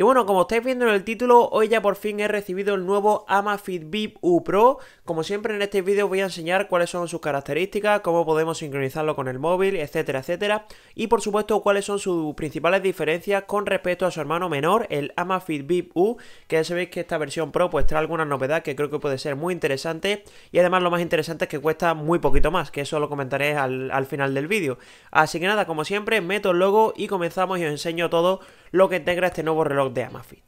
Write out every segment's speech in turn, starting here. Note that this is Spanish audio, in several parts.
y bueno, como estáis viendo en el título, hoy ya por fin he recibido el nuevo Amafit VIP U Pro. Como siempre en este vídeo voy a enseñar cuáles son sus características, cómo podemos sincronizarlo con el móvil, etcétera, etcétera. Y por supuesto cuáles son sus principales diferencias con respecto a su hermano menor, el Amafit VIP U, que ya sabéis que esta versión Pro pues trae alguna novedad que creo que puede ser muy interesante. Y además lo más interesante es que cuesta muy poquito más, que eso lo comentaré al, al final del vídeo. Así que nada, como siempre, meto el logo y comenzamos y os enseño todo lo que integra este nuevo reloj de Amafit.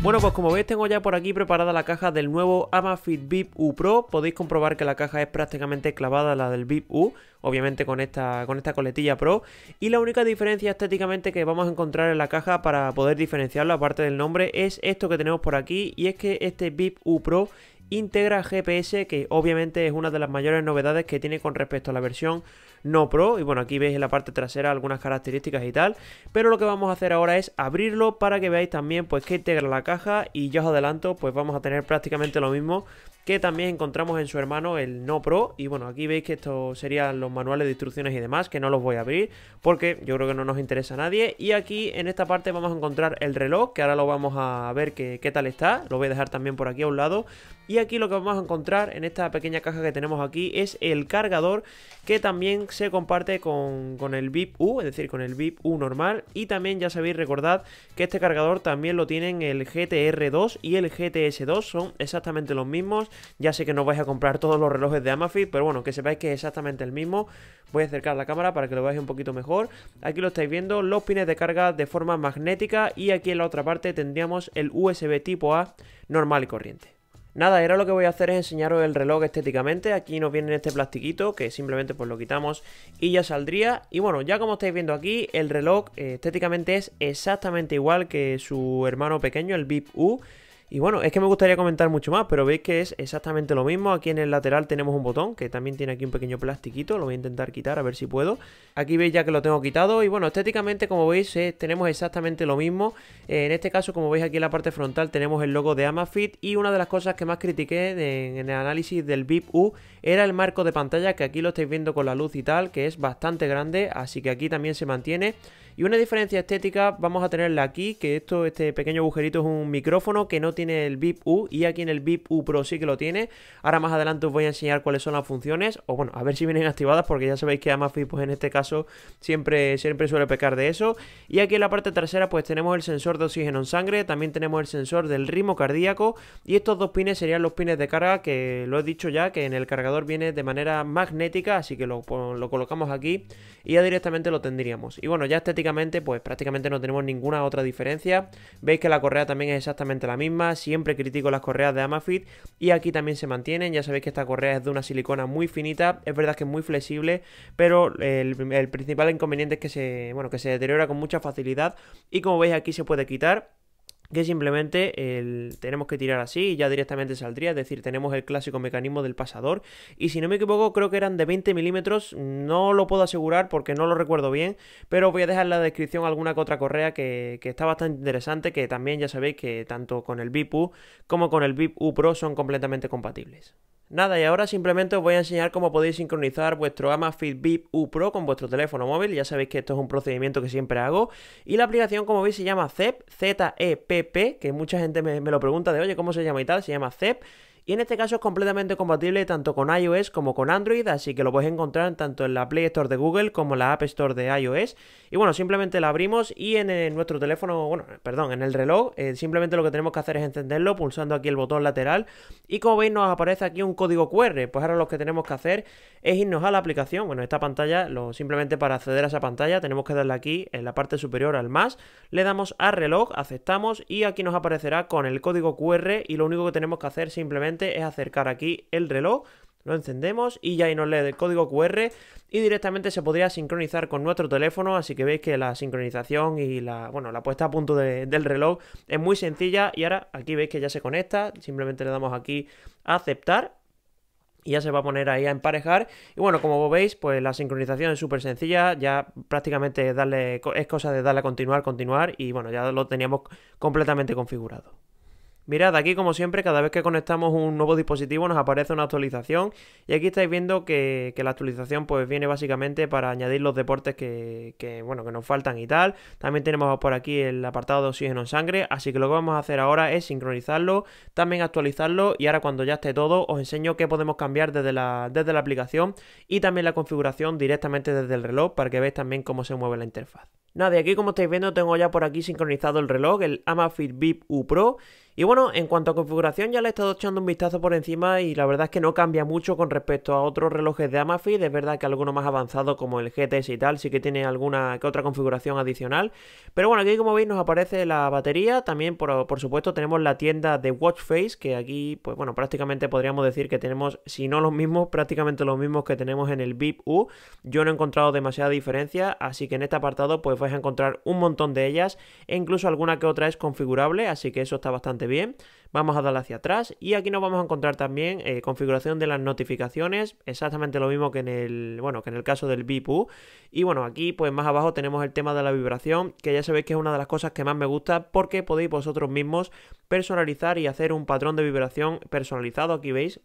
Bueno, pues como veis tengo ya por aquí preparada la caja del nuevo Amafit VIP U Pro. Podéis comprobar que la caja es prácticamente clavada a la del VIP U, obviamente con esta, con esta coletilla Pro. Y la única diferencia estéticamente que vamos a encontrar en la caja para poder diferenciarlo, aparte del nombre, es esto que tenemos por aquí. Y es que este VIP U Pro integra GPS, que obviamente es una de las mayores novedades que tiene con respecto a la versión no Pro. Y bueno, aquí veis en la parte trasera algunas características y tal. Pero lo que vamos a hacer ahora es abrirlo para que veáis también pues que integra la caja y ya os adelanto pues vamos a tener prácticamente lo mismo que también encontramos en su hermano el No Pro. Y bueno, aquí veis que estos serían los manuales de instrucciones y demás, que no los voy a abrir porque yo creo que no nos interesa a nadie. Y aquí en esta parte vamos a encontrar el reloj, que ahora lo vamos a ver qué tal está. Lo voy a dejar también por aquí a un lado. Y aquí lo que vamos a encontrar en esta pequeña caja que tenemos aquí es el cargador, que también se comparte con, con el VIP U, es decir, con el VIP U normal. Y también ya sabéis, recordad que este cargador también lo tienen el GTR2 y el GTS2, son exactamente los mismos. Ya sé que no vais a comprar todos los relojes de Amafit, pero bueno, que sepáis que es exactamente el mismo. Voy a acercar la cámara para que lo veáis un poquito mejor. Aquí lo estáis viendo, los pines de carga de forma magnética y aquí en la otra parte tendríamos el USB tipo A normal y corriente. Nada, ahora lo que voy a hacer es enseñaros el reloj estéticamente. Aquí nos viene este plastiquito que simplemente pues lo quitamos y ya saldría. Y bueno, ya como estáis viendo aquí, el reloj eh, estéticamente es exactamente igual que su hermano pequeño, el VIP U. Y bueno, es que me gustaría comentar mucho más, pero veis que es exactamente lo mismo. Aquí en el lateral tenemos un botón que también tiene aquí un pequeño plastiquito. Lo voy a intentar quitar a ver si puedo. Aquí veis ya que lo tengo quitado. Y bueno, estéticamente, como veis, eh, tenemos exactamente lo mismo. Eh, en este caso, como veis aquí en la parte frontal, tenemos el logo de Amafit. Y una de las cosas que más critiqué en el análisis del VIP U era el marco de pantalla, que aquí lo estáis viendo con la luz y tal, que es bastante grande. Así que aquí también se mantiene. Y una diferencia estética vamos a tenerla aquí, que esto, este pequeño agujerito es un micrófono que no tiene el VIP U y aquí en el VIP U Pro sí que lo tiene. Ahora más adelante os voy a enseñar cuáles son las funciones, o bueno, a ver si vienen activadas porque ya sabéis que Amazfit pues en este caso siempre, siempre suele pecar de eso. Y aquí en la parte trasera pues tenemos el sensor de oxígeno en sangre, también tenemos el sensor del ritmo cardíaco y estos dos pines serían los pines de carga que lo he dicho ya que en el cargador viene de manera magnética, así que lo, pues, colocamos aquí y ya directamente lo tendríamos. Y bueno, ya estética pues prácticamente no tenemos ninguna otra diferencia. Veis que la correa también es exactamente la misma, siempre critico las correas de Amafit y aquí también se mantienen, ya sabéis que esta correa es de una silicona muy finita, es verdad que es muy flexible, pero el, principal inconveniente es que se, bueno, que se deteriora con mucha facilidad y como veis aquí se puede quitar que simplemente tenemos que tirar así y ya directamente saldría, es decir, tenemos el clásico mecanismo del pasador y si no me equivoco creo que eran de 20 milímetros, no lo puedo asegurar porque no lo recuerdo bien, pero voy a dejar en la descripción alguna que otra correa que, que está bastante interesante, que también ya sabéis que tanto con el VIP U como con el VIP U Pro son completamente compatibles. Nada, y ahora simplemente os voy a enseñar cómo podéis sincronizar vuestro Amazfit Bip U Pro con vuestro teléfono móvil. Ya sabéis que esto es un procedimiento que siempre hago. Y la aplicación, como veis, se llama ZEP, z e p que mucha gente me, me, lo pregunta de, oye, ¿cómo se llama y tal? Se llama ZEP. Y en este caso es completamente compatible tanto con iOS como con Android, así que lo puedes encontrar tanto en la Play Store de Google como en la App Store de iOS. Y bueno, simplemente la abrimos y en, eh, nuestro teléfono, bueno, perdón, en el reloj, eh, simplemente lo que tenemos que hacer es encenderlo pulsando aquí el botón lateral. Y como veis nos aparece aquí un código QR, pues ahora lo que tenemos que hacer es irnos a la aplicación, bueno, esta pantalla, lo, simplemente para acceder a esa pantalla tenemos que darle aquí en la parte superior al más, le damos a reloj, aceptamos y aquí nos aparecerá con el código QR y lo único que tenemos que hacer simplemente es acercar aquí el reloj lo encendemos y ya ahí nos lee el código QR y directamente se podría sincronizar con nuestro teléfono, así que veis que la sincronización y la, bueno, la puesta a punto del reloj es muy sencilla y ahora aquí veis que ya se conecta, simplemente le damos aquí a aceptar y ya se va a poner ahí a emparejar. Y bueno, como veis, pues la sincronización es súper sencilla. Ya prácticamente darle, es cosa de darle a continuar, continuar. Y bueno, ya lo teníamos completamente configurado. Mirad, aquí como siempre, cada vez que conectamos un nuevo dispositivo nos aparece una actualización y aquí estáis viendo que, la actualización pues viene básicamente para añadir los deportes que, bueno, que nos faltan y tal. También tenemos por aquí el apartado de oxígeno en sangre, así que lo que vamos a hacer ahora es sincronizarlo, también actualizarlo y ahora cuando ya esté todo os enseño qué podemos cambiar desde la, desde la aplicación y también la configuración directamente desde el reloj para que veáis también cómo se mueve la interfaz. Nada, y aquí como estáis viendo tengo ya por aquí sincronizado el reloj, el Amafit VIP U Pro y bueno, en cuanto a configuración ya le he estado echando un vistazo por encima y la verdad es que no cambia mucho con respecto a otros relojes de Amafit, es verdad que alguno más avanzado como el GTS y tal sí que tiene alguna que otra configuración adicional, pero bueno, aquí como veis nos aparece la batería, también por, supuesto tenemos la tienda de Watch Face que aquí pues bueno, prácticamente podríamos decir que tenemos, si no los mismos, prácticamente los mismos que tenemos en el VIP U, yo no he encontrado demasiada diferencia, así que en este apartado pues vais a encontrar un montón de ellas e incluso alguna que otra es configurable, así que eso está bastante bien. Vamos a dar hacia atrás y aquí nos vamos a encontrar también eh, configuración de las notificaciones, exactamente lo mismo que en el, bueno, que en el caso del BIPU Y bueno, aquí pues más abajo tenemos el tema de la vibración, que ya sabéis que es una de las cosas que más me gusta porque podéis vosotros mismos personalizar y hacer un patrón de vibración personalizado. Aquí veis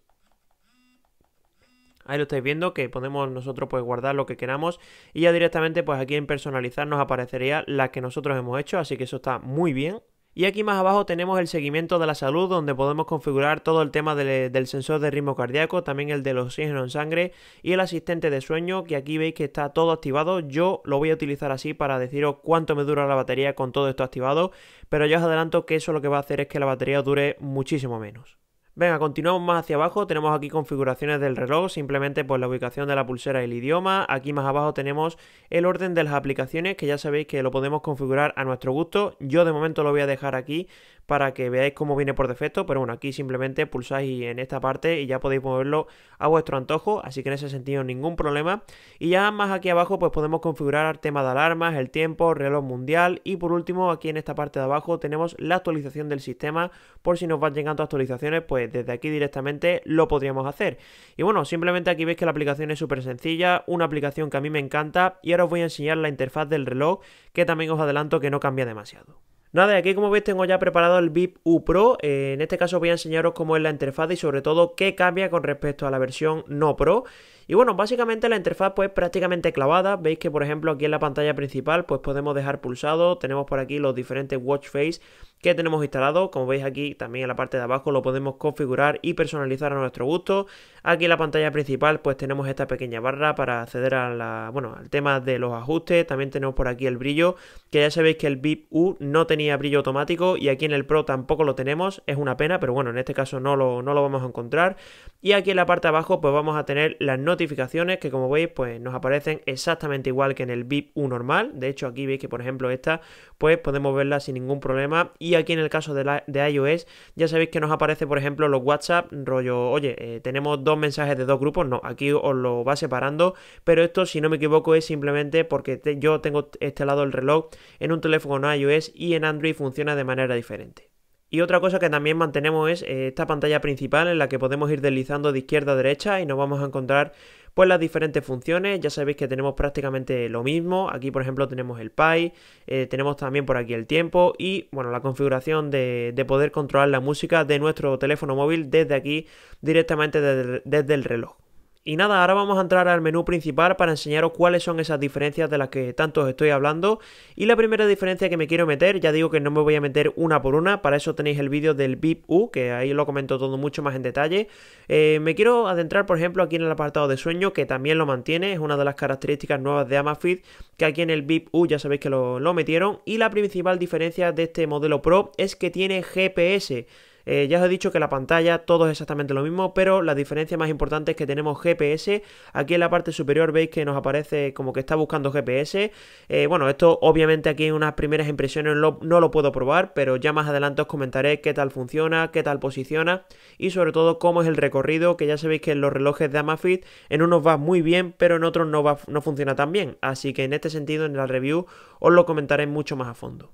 Ahí lo estáis viendo que podemos nosotros pues guardar lo que queramos y ya directamente pues aquí en personalizar nos aparecería la que nosotros hemos hecho, así que eso está muy bien. Y aquí más abajo tenemos el seguimiento de la salud, donde podemos configurar todo el tema del sensor de ritmo cardíaco, también el del oxígeno en sangre y el asistente de sueño, que aquí veis que está todo activado. Yo lo voy a utilizar así para deciros cuánto me dura la batería con todo esto activado, pero ya os adelanto que eso lo que va a hacer es que la batería dure muchísimo menos. Venga, continuamos más hacia abajo, tenemos aquí configuraciones del reloj, simplemente pues la ubicación de la pulsera y el idioma, aquí más abajo tenemos el orden de las aplicaciones que ya sabéis que lo podemos configurar a nuestro gusto, yo de momento lo voy a dejar aquí para que veáis cómo viene por defecto, pero bueno, aquí simplemente pulsáis en esta parte y ya podéis moverlo a vuestro antojo, así que en ese sentido ningún problema. Y ya más aquí abajo pues podemos configurar tema de alarmas, el tiempo, reloj mundial y por último aquí en esta parte de abajo tenemos la actualización del sistema, por si nos van llegando actualizaciones pues desde aquí directamente lo podríamos hacer. Y bueno, simplemente aquí veis que la aplicación es súper sencilla, una aplicación que a mí me encanta y ahora os voy a enseñar la interfaz del reloj que también os adelanto que no cambia demasiado. Nada, aquí como veis tengo ya preparado el VIP U Pro, eh, en este caso voy a enseñaros cómo es la interfaz y sobre todo qué cambia con respecto a la versión no Pro. Y bueno, básicamente la interfaz pues prácticamente clavada, veis que por ejemplo aquí en la pantalla principal pues podemos dejar pulsado, tenemos por aquí los diferentes watch face que tenemos instalado. Como veis aquí también en la parte de abajo lo podemos configurar y personalizar a nuestro gusto. Aquí en la pantalla principal pues tenemos esta pequeña barra para acceder a la, bueno, al tema de los ajustes. También tenemos por aquí el brillo, que ya sabéis que el VIP U no tenía brillo automático y aquí en el Pro tampoco lo tenemos. Es una pena, pero bueno, en este caso no lo, no lo vamos a encontrar. Y aquí en la parte de abajo pues vamos a tener las notificaciones que como veis pues nos aparecen exactamente igual que en el VIP U normal. De hecho aquí veis que por ejemplo esta pues podemos verla sin ningún problema y y aquí en el caso de, iOS, ya sabéis que nos aparece, por ejemplo, los WhatsApp, rollo, oye, eh, tenemos dos mensajes de dos grupos, no, aquí os lo va separando, pero esto, si no me equivoco, es simplemente porque yo tengo este lado el reloj en un teléfono iOS y en Android funciona de manera diferente. Y otra cosa que también mantenemos es eh, esta pantalla principal en la que podemos ir deslizando de izquierda a derecha y nos vamos a encontrar pues las diferentes funciones. Ya sabéis que tenemos prácticamente lo mismo. Aquí, por ejemplo, tenemos el Pi, eh, tenemos también por aquí el tiempo y, bueno, la configuración de, poder controlar la música de nuestro teléfono móvil desde aquí, directamente desde el reloj. Y nada, ahora vamos a entrar al menú principal para enseñaros cuáles son esas diferencias de las que tanto os estoy hablando. Y la primera diferencia que me quiero meter, ya digo que no me voy a meter una por una, para eso tenéis el vídeo del VIP U, que ahí lo comento todo mucho más en detalle. Eh, me quiero adentrar, por ejemplo, aquí en el apartado de sueño, que también lo mantiene, es una de las características nuevas de Amafit, que aquí en el VIP U ya sabéis que lo, lo metieron. Y la principal diferencia de este modelo Pro es que tiene GPS. Eh, ya os he dicho que la pantalla todo es exactamente lo mismo, pero la diferencia más importante es que tenemos GPS. Aquí en la parte superior veis que nos aparece como que está buscando GPS. Eh, bueno, esto obviamente aquí en unas primeras impresiones no, lo puedo probar, pero ya más adelante os comentaré qué tal funciona, qué tal posiciona y sobre todo cómo es el recorrido, que ya sabéis que en los relojes de Amafit en unos va muy bien, pero en otros no, va, no funciona tan bien. Así que en este sentido, en la review, os lo comentaré mucho más a fondo.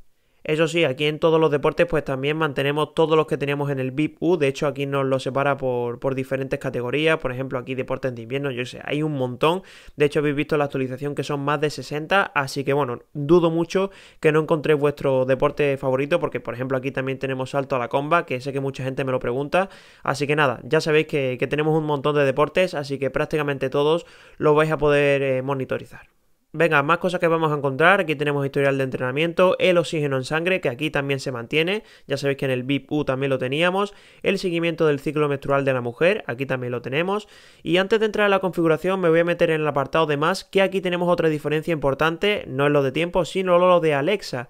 Eso sí, aquí en todos los deportes pues también mantenemos todos los que teníamos en el VIP U. De hecho aquí nos lo separa por, diferentes categorías. Por ejemplo aquí deportes de invierno, yo sé, hay un montón. De hecho habéis visto la actualización que son más de 60. Así que bueno, dudo mucho que no encontréis vuestro deporte favorito. Porque por ejemplo aquí también tenemos salto a la comba, que sé que mucha gente me lo pregunta. Así que nada, ya sabéis que, tenemos un montón de deportes. Así que prácticamente todos los vais a poder eh, monitorizar. Venga, más cosas que vamos a encontrar. Aquí tenemos historial de entrenamiento, el oxígeno en sangre, que aquí también se mantiene. Ya sabéis que en el VIP también lo teníamos. El seguimiento del ciclo menstrual de la mujer, aquí también lo tenemos. Y antes de entrar a la configuración, me voy a meter en el apartado de más, que aquí tenemos otra diferencia importante. No es lo de tiempo, sino lo de Alexa.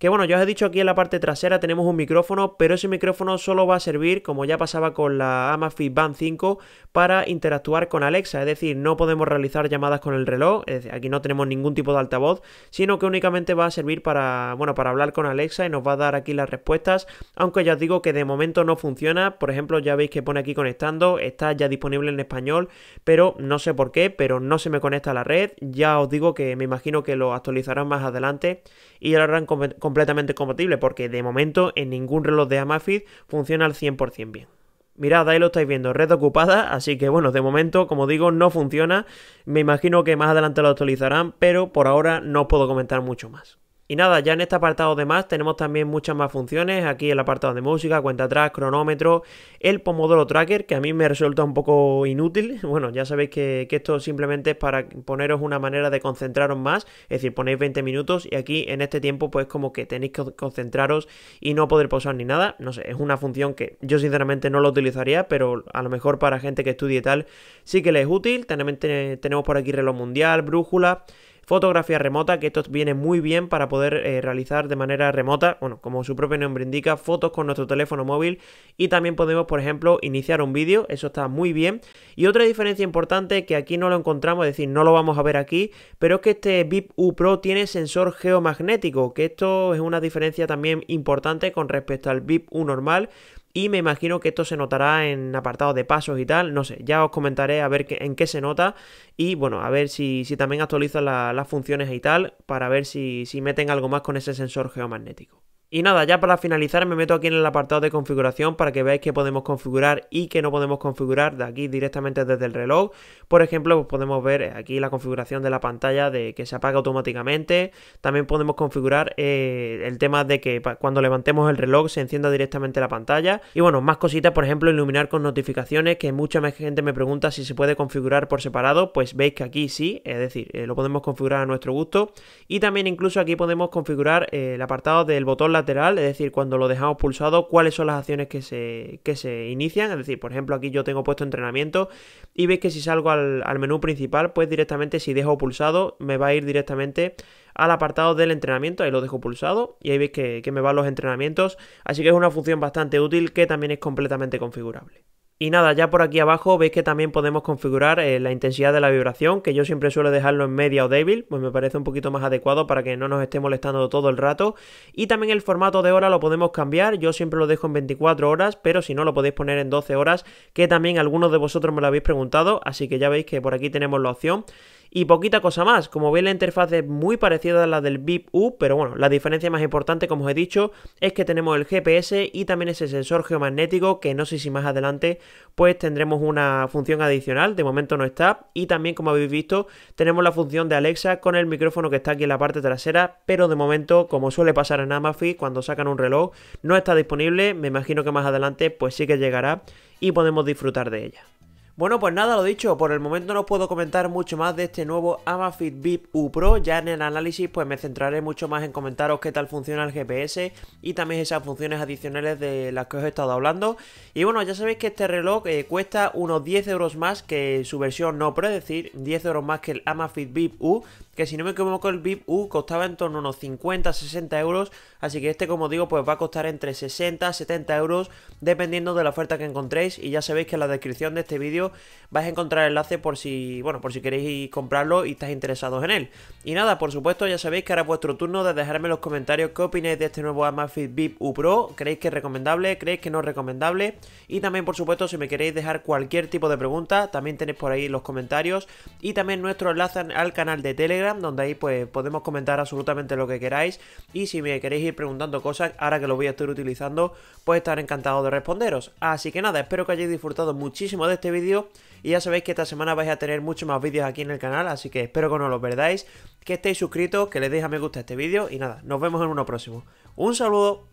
Que bueno, ya os he dicho aquí en la parte trasera tenemos un micrófono, pero ese micrófono solo va a servir, como ya pasaba con la Amazfit Band 5, para interactuar con Alexa. Es decir, no podemos realizar llamadas con el reloj, es decir, aquí no tenemos ningún tipo de altavoz, sino que únicamente va a servir para, bueno, para hablar con Alexa y nos va a dar aquí las respuestas, aunque ya os digo que de momento no funciona, por ejemplo, ya veis que pone aquí conectando, está ya disponible en español, pero no sé por qué, pero no se me conecta a la red, ya os digo que me imagino que lo actualizarán más adelante y lo harán con completamente compatible, porque de momento en ningún reloj de Amafit funciona al 100% bien. Mirad, ahí lo estáis viendo, red ocupada, así que bueno, de momento, como digo, no funciona. Me imagino que más adelante lo actualizarán, pero por ahora no os puedo comentar mucho más. Y nada, ya en este apartado de más tenemos también muchas más funciones. Aquí el apartado de música, cuenta atrás, cronómetro, el Pomodoro Tracker, que a mí me resulta un poco inútil. Bueno, ya sabéis que, esto simplemente es para poneros una manera de concentraros más. Es decir, ponéis 20 minutos y aquí en este tiempo pues como que tenéis que concentraros y no poder posar ni nada. No sé, es una función que yo sinceramente no la utilizaría, pero a lo mejor para gente que estudie tal sí que le es útil. tenemos por aquí reloj mundial, brújula fotografía remota, que esto viene muy bien para poder eh, realizar de manera remota, bueno, como su propio nombre indica, fotos con nuestro teléfono móvil y también podemos, por ejemplo, iniciar un vídeo, eso está muy bien. Y otra diferencia importante que aquí no lo encontramos, es decir, no lo vamos a ver aquí, pero es que este VIP U Pro tiene sensor geomagnético, que esto es una diferencia también importante con respecto al VIP U normal, y me imagino que esto se notará en apartados de pasos y tal. No sé, ya os comentaré a ver en qué se nota. Y bueno, a ver si, si también actualizan las funciones y tal. Para ver si, si meten algo más con ese sensor geomagnético. Y nada, ya para finalizar me meto aquí en el apartado de configuración para que veáis que podemos configurar y que no podemos configurar de aquí directamente desde el reloj. Por ejemplo, pues podemos ver eh, aquí la configuración de la pantalla de que se apaga automáticamente. También podemos configurar eh, el tema de que cuando levantemos el reloj se encienda directamente la pantalla. Y bueno, más cositas, por ejemplo, iluminar con notificaciones, que mucha gente me pregunta si se puede configurar por separado. Pues veis que aquí sí, es decir, eh, lo podemos configurar a nuestro gusto. Y también incluso aquí podemos configurar el apartado del botón es decir, cuando lo dejamos pulsado, cuáles son las acciones que se, que se inician. Es decir, por ejemplo, aquí yo tengo puesto entrenamiento y veis que si salgo al, menú principal, pues directamente si dejo pulsado, me va a ir directamente al apartado del entrenamiento, ahí lo dejo pulsado y ahí veis que, que me van los entrenamientos, así que es una función bastante útil que también es completamente configurable. Y nada, ya por aquí abajo veis que también podemos configurar eh, la intensidad de la vibración, que yo siempre suelo dejarlo en media o débil, pues me parece un poquito más adecuado para que no nos esté molestando todo el rato. Y también el formato de hora lo podemos cambiar, yo siempre lo dejo en 24 horas, pero si no lo podéis poner en 12 horas, que también algunos de vosotros me lo habéis preguntado, así que ya veis que por aquí tenemos la opción. Y poquita cosa más, como veis la interfaz es muy parecida a la del VIP U, pero bueno, la diferencia más importante, como os he dicho, es que tenemos el GPS y también ese sensor geomagnético, que no sé si más adelante pues tendremos una función adicional, de momento no está, y también como habéis visto tenemos la función de Alexa con el micrófono que está aquí en la parte trasera, pero de momento, como suele pasar en Amafi cuando sacan un reloj, no está disponible, me imagino que más adelante pues sí que llegará y podemos disfrutar de ella. Bueno, pues nada, lo dicho, por el momento no puedo comentar mucho más de este nuevo Amafit VIP U Pro, ya en el análisis pues me centraré mucho más en comentaros qué tal funciona el GPS y también esas funciones adicionales de las que os he estado hablando. Y bueno, ya sabéis que este reloj eh, cuesta unos 10 euros más que su versión no Pro, decir, 10 euros más que el Amafit VIP U, que si no me equivoco el VIP U costaba en torno a unos 50, 60 euros, así que este como digo pues va a costar entre 60, 70 euros dependiendo de la oferta que encontréis y ya sabéis que en la descripción de este vídeo vais a encontrar el enlace por si, bueno, por si queréis comprarlo y estáis interesados en él. Y nada, por supuesto ya sabéis que ahora es vuestro turno de dejarme en los comentarios qué opináis de este nuevo Amazfit VIP U Pro, creéis que es recomendable, creéis que no es recomendable y también por supuesto si me queréis dejar cualquier tipo de pregunta también tenéis por ahí los comentarios y también nuestro enlace al canal de Telegram donde ahí pues podemos comentar absolutamente lo que queráis. Y si me queréis ir preguntando cosas, ahora que lo voy a estar utilizando, pues estaré encantado de responderos. Así que nada, espero que hayáis disfrutado muchísimo de este vídeo. Y ya sabéis que esta semana vais a tener muchos más vídeos aquí en el canal, así que espero que no los perdáis, que estéis suscritos, que le deis a me gusta a este vídeo. Y nada, nos vemos en uno próximo. Un saludo.